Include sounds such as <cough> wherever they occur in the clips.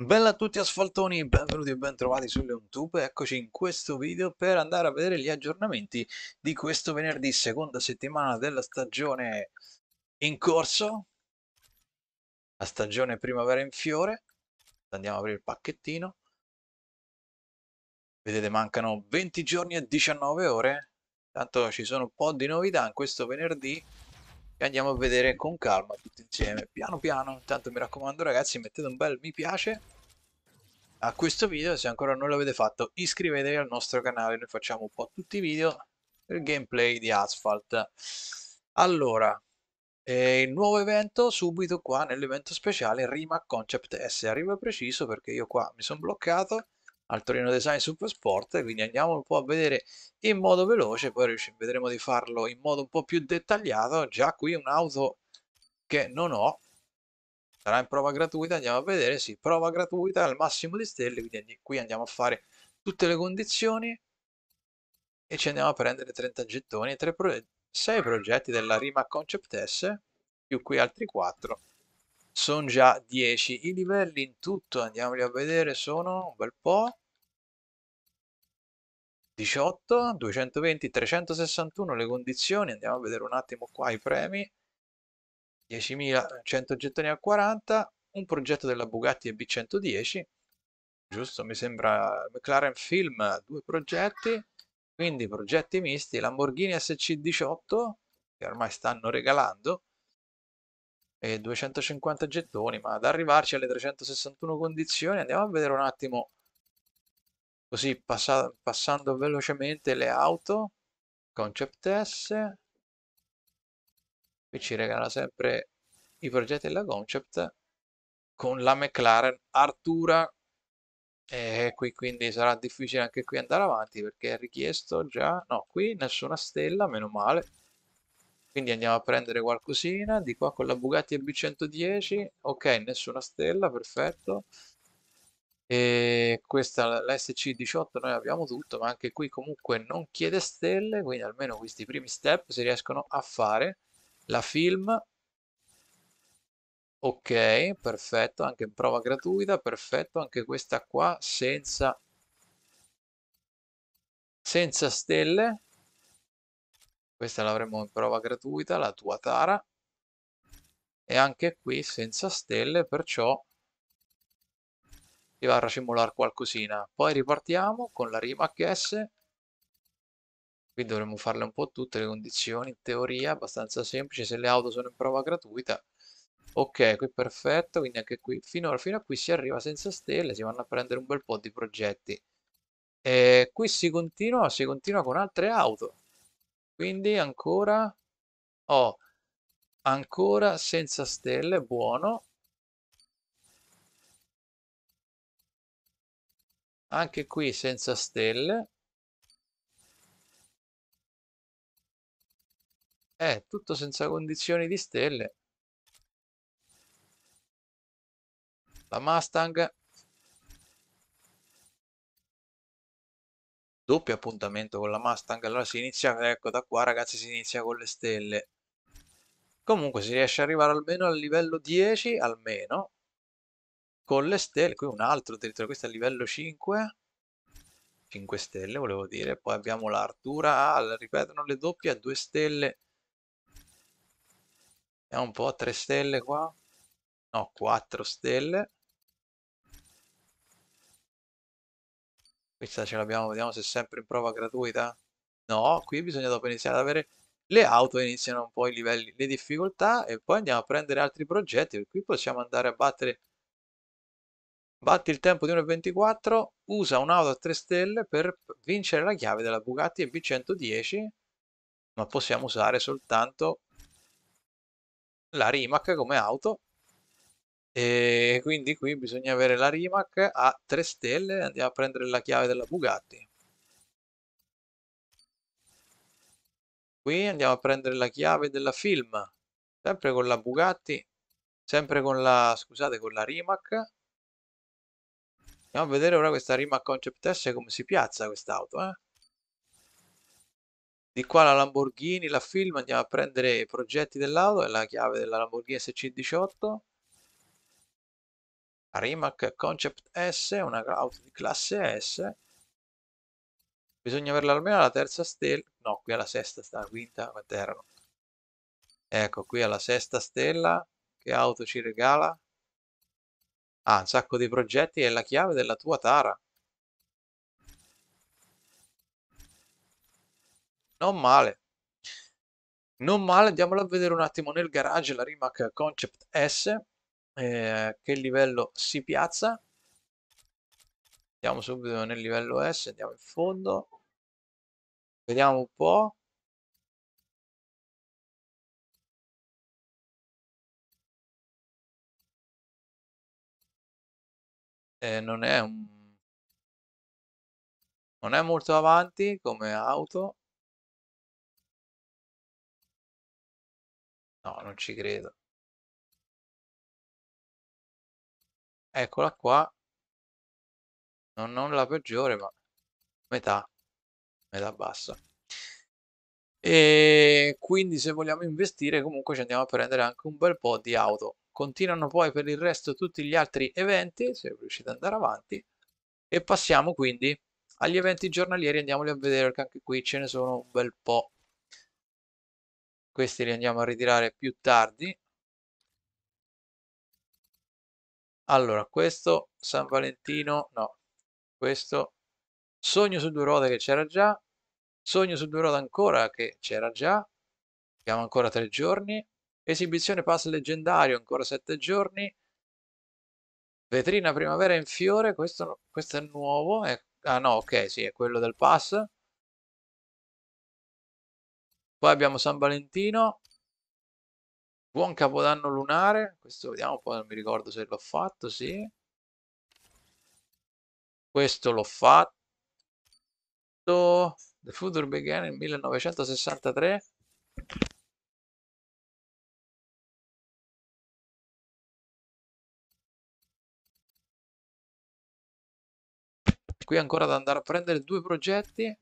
Bella a tutti asfaltoni, benvenuti e bentrovati su LeonTube, eccoci in questo video per andare a vedere gli aggiornamenti di questo venerdì, seconda settimana della stagione in corso, la stagione primavera in fiore, andiamo a aprire il pacchettino, vedete mancano 20 giorni e 19 ore, tanto ci sono un po' di novità in questo venerdì, e andiamo a vedere con calma tutti insieme, piano piano. Intanto mi raccomando ragazzi, mettete un bel mi piace a questo video se ancora non l'avete fatto. Iscrivetevi al nostro canale, noi facciamo un po' tutti i video del gameplay di Asphalt. Allora, eh, il nuovo evento subito qua nell'evento speciale Rima Concept S. Arriva preciso perché io qua mi sono bloccato al Torino Design Super Sport, quindi andiamo un po' a vedere in modo veloce, poi vedremo di farlo in modo un po' più dettagliato, già qui un'auto che non ho, sarà in prova gratuita, andiamo a vedere, sì, prova gratuita al massimo di stelle, quindi qui andiamo a fare tutte le condizioni e ci andiamo a prendere 30 gettoni, 3 pro 6 progetti della Rima Concept S, più qui altri 4 sono già 10 i livelli in tutto andiamoli a vedere sono un bel po' 18 220 361 le condizioni andiamo a vedere un attimo qua i premi 10.100 gettoni a 40 un progetto della Bugatti b 110 giusto mi sembra McLaren Film due progetti quindi progetti misti Lamborghini SC18 che ormai stanno regalando e 250 gettoni, ma ad arrivarci alle 361 condizioni andiamo a vedere un attimo, così passa passando velocemente le auto, Concept S, qui ci regala sempre i progetti della Concept, con la McLaren Artura, e qui quindi sarà difficile anche qui andare avanti perché è richiesto già, no qui nessuna stella, meno male, quindi andiamo a prendere qualcosina di qua con la Bugatti EB110 ok nessuna stella perfetto e questa sc 18 noi abbiamo tutto ma anche qui comunque non chiede stelle quindi almeno questi primi step si riescono a fare la film ok perfetto anche in prova gratuita perfetto anche questa qua senza senza stelle questa l'avremo in prova gratuita, la tua tara. E anche qui senza stelle, perciò ti va a racimolare qualcosina. Poi ripartiamo con la rima HS. Qui dovremmo farle un po' tutte le condizioni, in teoria, abbastanza semplice. Se le auto sono in prova gratuita, Ok, qui perfetto, quindi anche qui finora, fino a qui si arriva senza stelle, si vanno a prendere un bel po' di progetti. E qui si continua, si continua con altre auto. Quindi ancora ho oh, ancora senza stelle, buono. Anche qui senza stelle. Eh, tutto senza condizioni di stelle. La Mustang doppio appuntamento con la Mustang, allora si inizia, ecco da qua ragazzi si inizia con le stelle. Comunque si riesce ad arrivare almeno al livello 10, almeno, con le stelle, qui un altro addirittura, questo è a livello 5, 5 stelle volevo dire, poi abbiamo l'Artura, ah, ripetono le doppie a 2 stelle, è un po' 3 stelle qua, no 4 stelle, Questa ce l'abbiamo, vediamo se è sempre in prova gratuita. No, qui bisogna dopo iniziare ad avere le auto, iniziano un po' i livelli, le difficoltà e poi andiamo a prendere altri progetti. Qui possiamo andare a battere Batti il tempo di 1.24, usa un'auto a 3 stelle per vincere la chiave della Bugatti EB110, ma possiamo usare soltanto la Rimac come auto. E quindi qui bisogna avere la Rimac a 3 stelle, andiamo a prendere la chiave della Bugatti. Qui andiamo a prendere la chiave della Film, sempre con la Bugatti, sempre con la, scusate, con la Rimac. Andiamo a vedere ora questa Rimac Concept S come si piazza quest'auto, eh? di qua la Lamborghini, la film, andiamo a prendere i progetti dell'auto È la chiave della Lamborghini SC18 Rimac Concept S, una auto di classe S. Bisogna averla almeno alla terza stella, no, qui alla sesta sta, quinta, quant'erano? Ecco, qui alla sesta stella, che auto ci regala? Ah, un sacco di progetti e la chiave della tua tara. Non male. Non male, andiamola a vedere un attimo nel garage la Rimac Concept S eh, che livello si piazza andiamo subito nel livello S andiamo in fondo vediamo un po' eh, non è un non è molto avanti come auto no non ci credo Eccola qua. Non, non la peggiore, ma metà, metà bassa. E quindi se vogliamo investire comunque ci andiamo a prendere anche un bel po' di auto. Continuano poi per il resto tutti gli altri eventi, se riuscite ad andare avanti. E passiamo quindi agli eventi giornalieri, andiamoli a vedere perché anche qui ce ne sono un bel po' questi li andiamo a ritirare più tardi Allora, questo San Valentino, no, questo Sogno su due ruote che c'era già, Sogno su due ruote ancora che c'era già, abbiamo ancora tre giorni, Esibizione pass leggendario ancora sette giorni, Vetrina primavera in fiore, questo, questo è nuovo, è, ah no, ok, sì, è quello del pass. Poi abbiamo San Valentino, Buon capodanno lunare. Questo vediamo un po', non mi ricordo se l'ho fatto, sì. Questo l'ho fatto. The Future Began nel 1963. Qui ancora da andare a prendere due progetti.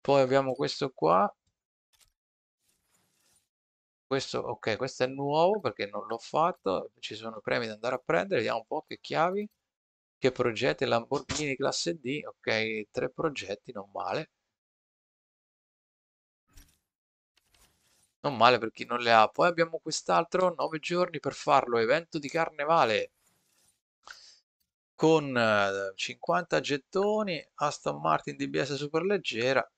Poi abbiamo questo qua. Questo, ok, questo è nuovo perché non l'ho fatto, ci sono premi da andare a prendere, vediamo un po' che chiavi, che progetti, Lamborghini classe D, ok, tre progetti, non male. Non male per chi non le ha. Poi abbiamo quest'altro, 9 giorni per farlo, evento di carnevale con 50 eh, gettoni, Aston Martin DBS superleggera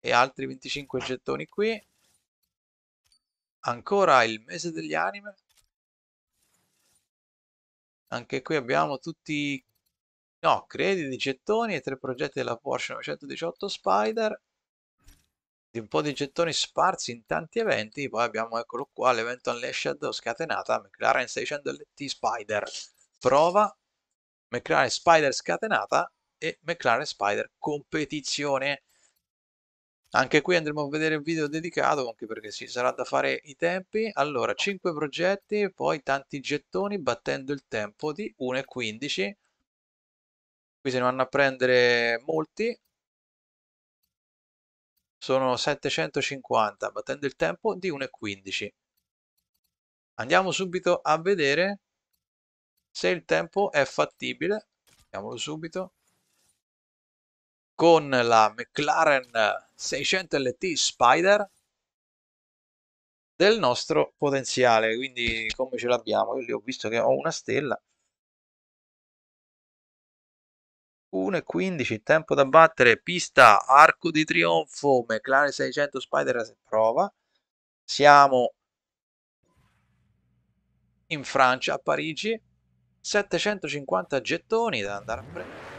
e altri 25 gettoni qui. Ancora il mese degli anime. Anche qui abbiamo tutti... No, crediti, gettoni e tre progetti della Porsche 918 Spider. Di un po' di gettoni sparsi in tanti eventi. Poi abbiamo, eccolo qua, l'evento Unleashed scatenata McLaren 600 LT Spider. Prova McLaren Spider scatenata e McLaren Spider competizione anche qui andremo a vedere un video dedicato anche perché ci sarà da fare i tempi allora 5 progetti poi tanti gettoni battendo il tempo di 1.15 qui se ne vanno a prendere molti sono 750 battendo il tempo di 1.15 andiamo subito a vedere se il tempo è fattibile vediamolo subito con la McLaren 600 LT Spider del nostro potenziale quindi come ce l'abbiamo io lì ho visto che ho una stella 1.15 tempo da battere pista arco di trionfo McLaren 600 Spider se prova siamo in Francia a Parigi 750 gettoni da andare a prendere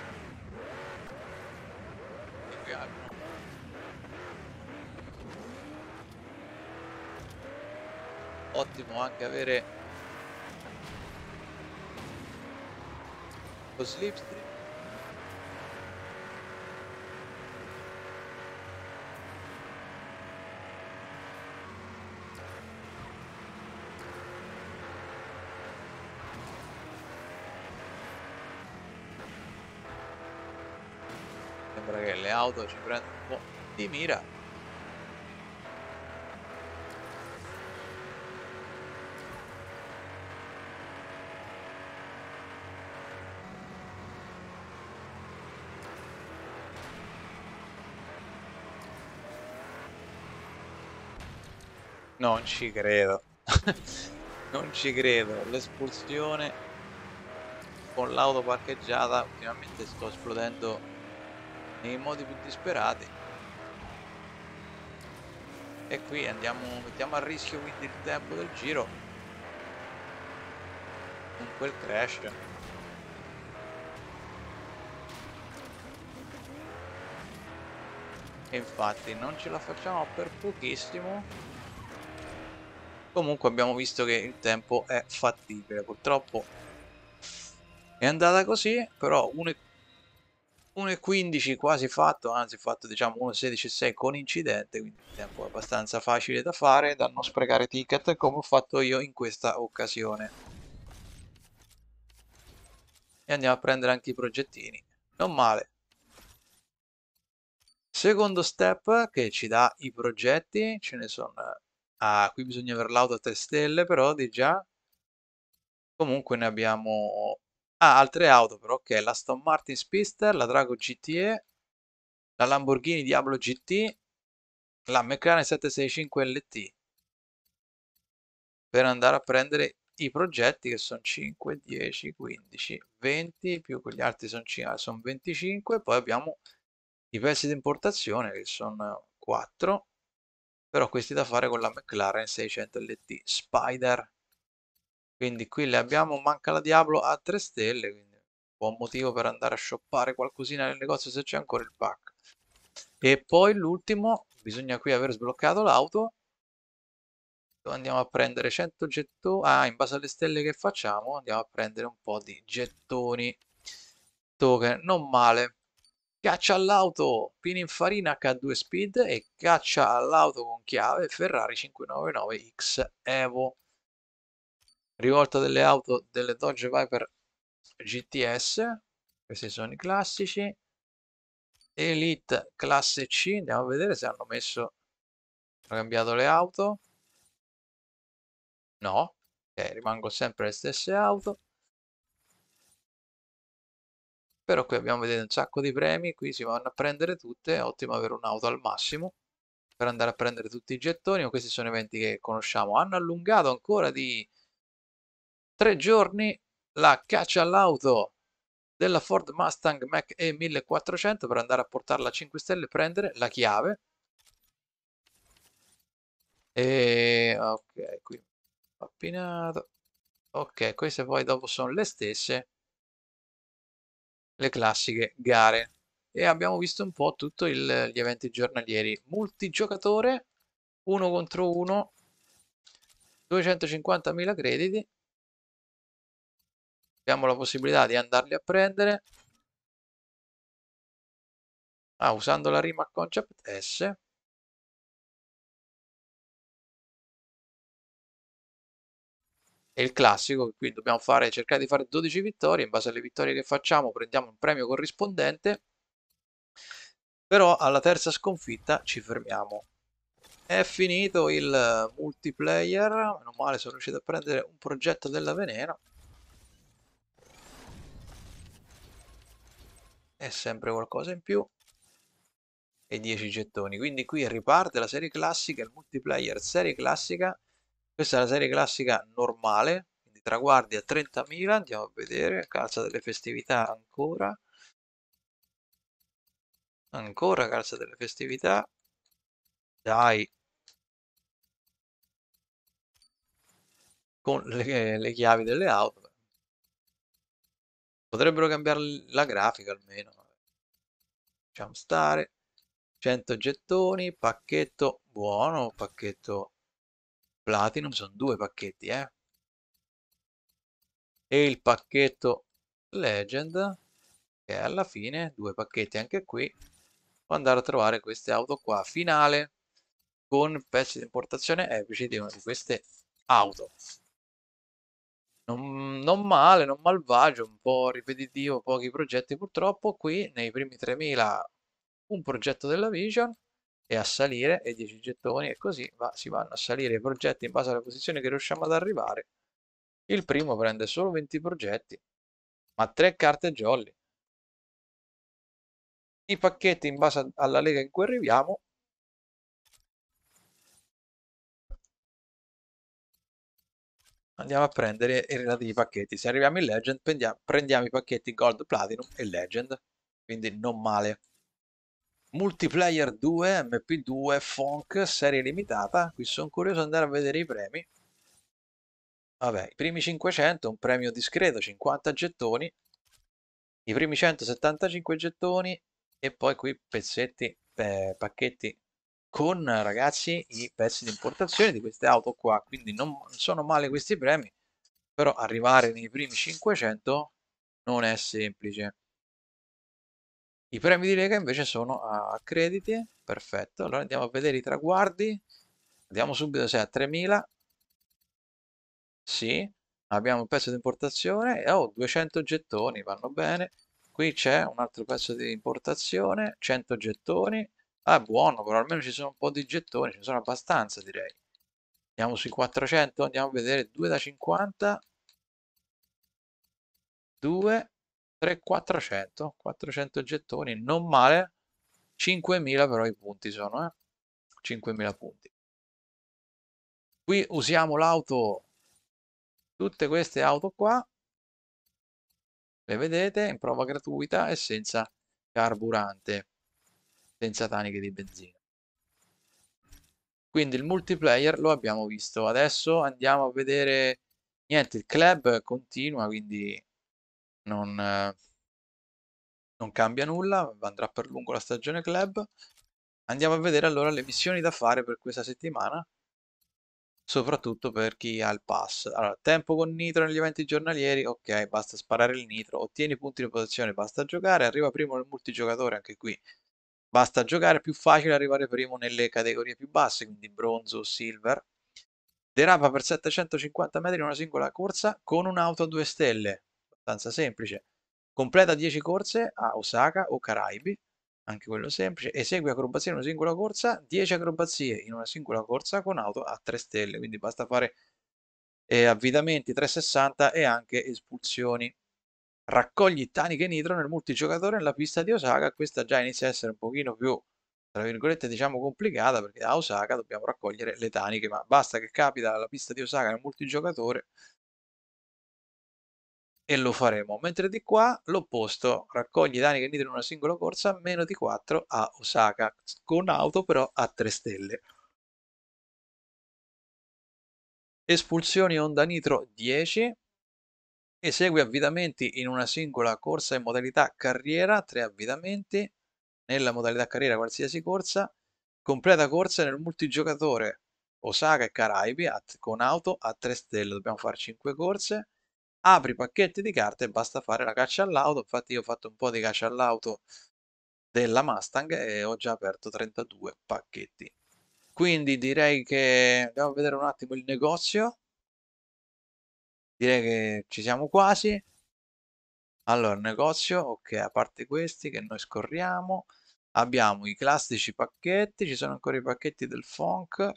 ottimo anche avere lo slipstream sembra che le auto ci prendano un po' di mira non ci credo. <laughs> non ci credo. L'espulsione con l'auto parcheggiata. Ultimamente sto esplodendo nei modi più disperati. E qui andiamo, mettiamo a rischio quindi il tempo del giro. Con quel crash. E infatti non ce la facciamo per pochissimo Comunque abbiamo visto che il tempo è fattibile, purtroppo è andata così, però 1.15 quasi fatto, anzi fatto diciamo 1.16.6 con incidente, quindi il tempo è abbastanza facile da fare, da non sprecare ticket come ho fatto io in questa occasione. E andiamo a prendere anche i progettini, non male. Secondo step che ci dà i progetti, ce ne sono Ah, qui bisogna aver l'auto a 3 stelle però di già. Comunque ne abbiamo... Ah, altre auto però, ok, la Aston Martin Spister, la Drago GTE, la Lamborghini Diablo GT, la McLaren 765 LT per andare a prendere i progetti che sono 5, 10, 15, 20 più quegli altri sono, 5, sono 25 poi abbiamo i pezzi di importazione che sono 4 però questi da fare con la McLaren 600 LT Spider quindi qui le abbiamo manca la Diablo a 3 stelle quindi buon motivo per andare a shoppare qualcosina nel negozio se c'è ancora il pack e poi l'ultimo bisogna qui aver sbloccato l'auto andiamo a prendere 100 gettoni ah in base alle stelle che facciamo andiamo a prendere un po' di gettoni token non male Caccia all'auto Pininfarina H2 Speed e caccia all'auto con chiave Ferrari 599X Evo. Rivolta delle auto delle Dodge Viper GTS, questi sono i classici. Elite classe C, andiamo a vedere se hanno messo, hanno cambiato le auto. No, ok, rimango sempre le stesse auto però qui abbiamo vedete un sacco di premi qui si vanno a prendere tutte è ottimo avere un'auto al massimo per andare a prendere tutti i gettoni ma questi sono eventi che conosciamo hanno allungato ancora di tre giorni la caccia all'auto della Ford Mustang Mach E 1400 per andare a portarla a 5 stelle e prendere la chiave e ok qui pappinato ok queste poi dopo sono le stesse le classiche gare. E abbiamo visto un po' tutti gli eventi giornalieri. Multigiocatore, uno contro uno, 250.000 crediti. Abbiamo la possibilità di andarli a prendere. Ah, usando la rima concept S il classico che qui dobbiamo fare, cercare di fare 12 vittorie, in base alle vittorie che facciamo prendiamo un premio corrispondente, però alla terza sconfitta ci fermiamo. È finito il multiplayer, meno male sono riuscito a prendere un progetto della Veneno. È sempre qualcosa in più. E 10 gettoni, quindi qui riparte la serie classica, il multiplayer serie classica questa è la serie classica normale, quindi traguardi a 30.000, andiamo a vedere, calza delle festività ancora. Ancora calza delle festività. Dai. Con le, eh, le chiavi delle auto. Potrebbero cambiare la grafica almeno. Facciamo stare. 100 gettoni, pacchetto buono, pacchetto Platinum sono due pacchetti, eh. E il pacchetto Legend, che alla fine, due pacchetti anche qui, può andare a trovare queste auto qua. Finale con pezzi di importazione epici di una di queste auto. Non, non, male, non malvagio, un po' ripetitivo, pochi progetti purtroppo. Qui nei primi 3000 un progetto della Vision e a salire e 10 gettoni e così va, si vanno a salire i progetti in base alla posizione che riusciamo ad arrivare. Il primo prende solo 20 progetti, ma 3 carte jolly. I pacchetti in base alla lega in cui arriviamo andiamo a prendere i relativi pacchetti. Se arriviamo in Legend, prendiamo, prendiamo i pacchetti Gold, Platinum e Legend. Quindi non male. Multiplayer 2, MP2, Funk, serie limitata. Qui sono curioso di andare a vedere i premi. Vabbè, i primi 500, un premio discreto, 50 gettoni. I primi 175 gettoni e poi qui pezzetti, eh, pacchetti con ragazzi i pezzi di importazione di queste auto qua. Quindi non sono male questi premi, però arrivare nei primi 500 non è semplice. I premi di Lega invece sono a crediti, perfetto. Allora andiamo a vedere i traguardi. Vediamo subito se è a 3000. Sì, abbiamo un pezzo di importazione. Oh, 200 gettoni, vanno bene. Qui c'è un altro pezzo di importazione, 100 gettoni. Ah, buono, però almeno ci sono un po' di gettoni, ce ne sono abbastanza direi. Andiamo sui 400, andiamo a vedere 2 da 50. 2 3, 400, 400 gettoni, non male, 5.000 però i punti sono, eh? 5.000 punti. Qui usiamo l'auto, tutte queste auto qua, le vedete, in prova gratuita e senza carburante, senza taniche di benzina. Quindi il multiplayer lo abbiamo visto, adesso andiamo a vedere, niente, il club continua, quindi non, eh, non cambia nulla, andrà per lungo la stagione club. Andiamo a vedere allora le missioni da fare per questa settimana, soprattutto per chi ha il pass. Allora, tempo con nitro negli eventi giornalieri, ok, basta sparare il nitro, ottieni punti di posizione, basta giocare, arriva primo nel multigiocatore, anche qui basta giocare, è più facile arrivare primo nelle categorie più basse, quindi bronzo, silver. Derapa per 750 metri in una singola corsa con un'auto a due stelle, abbastanza semplice. Completa 10 corse a Osaka o Caraibi, anche quello semplice. Esegue acrobazie in una singola corsa, 10 acrobazie in una singola corsa con auto a 3 stelle, quindi basta fare eh, avvidamenti 360 e anche espulsioni. Raccogli taniche nitro nel multigiocatore nella pista di Osaka, questa già inizia a essere un pochino più tra virgolette diciamo complicata perché a Osaka dobbiamo raccogliere le taniche ma basta che capita la pista di Osaka nel multigiocatore e lo faremo, mentre di qua l'opposto, raccoglie i danni che nidono in una singola corsa, meno di 4 a Osaka, con auto però a 3 stelle. Espulsioni onda nitro 10, esegue avvitamenti in una singola corsa in modalità carriera, 3 avvitamenti, nella modalità carriera qualsiasi corsa, completa corsa nel multigiocatore Osaka e Caraibi con auto a 3 stelle, dobbiamo fare 5 corse, apri i pacchetti di carte e basta fare la caccia all'auto. Infatti, io ho fatto un po' di caccia all'auto della Mustang e ho già aperto 32 pacchetti. Quindi direi che andiamo a vedere un attimo il negozio. Direi che ci siamo quasi. Allora, negozio, ok, a parte questi che noi scorriamo, abbiamo i classici pacchetti, ci sono ancora i pacchetti del Funk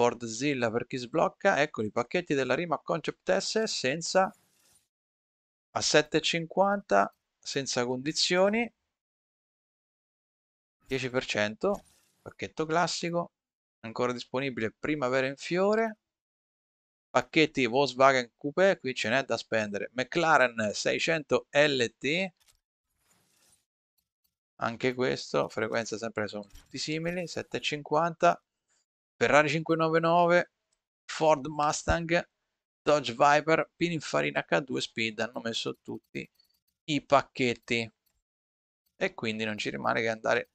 Sportzilla per chi sblocca, ecco i pacchetti della Rima Concept S senza a 7,50 senza condizioni 10% pacchetto classico ancora disponibile primavera in fiore pacchetti Volkswagen Coupé qui ce n'è da spendere McLaren 600 LT anche questo frequenza sempre sono tutti simili 750 Ferrari 599, Ford Mustang, Dodge Viper, Pininfarina H2 Speed, hanno messo tutti i pacchetti e quindi non ci rimane che andare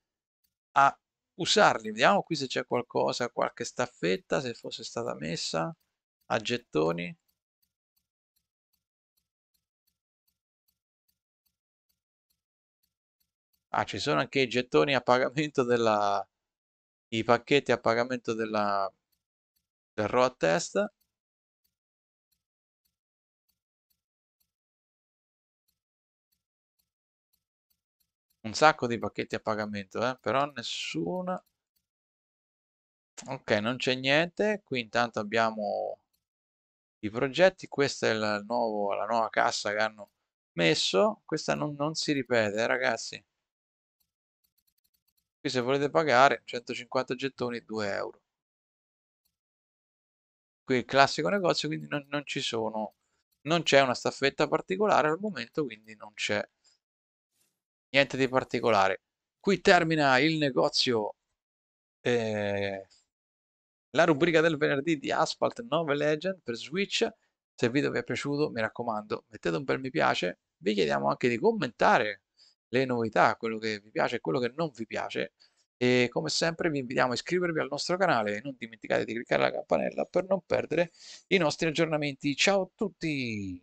a usarli. Vediamo qui se c'è qualcosa, qualche staffetta, se fosse stata messa, a gettoni. Ah, ci sono anche i gettoni a pagamento della, i pacchetti a pagamento della, del road test un sacco di pacchetti a pagamento eh? però nessuna ok non c'è niente qui intanto abbiamo i progetti questa è la, nuovo, la nuova cassa che hanno messo questa non, non si ripete eh, ragazzi Qui se volete pagare 150 gettoni 2 euro. Qui il classico negozio, quindi non, non ci sono, non c'è una staffetta particolare al momento, quindi non c'è niente di particolare. Qui termina il negozio, eh, la rubrica del venerdì di Asphalt 9 Legend per Switch. Se il video vi è piaciuto, mi raccomando, mettete un bel mi piace. Vi chiediamo anche di commentare le novità, quello che vi piace e quello che non vi piace. E come sempre vi invitiamo a iscrivervi al nostro canale e non dimenticate di cliccare la campanella per non perdere i nostri aggiornamenti. Ciao a tutti!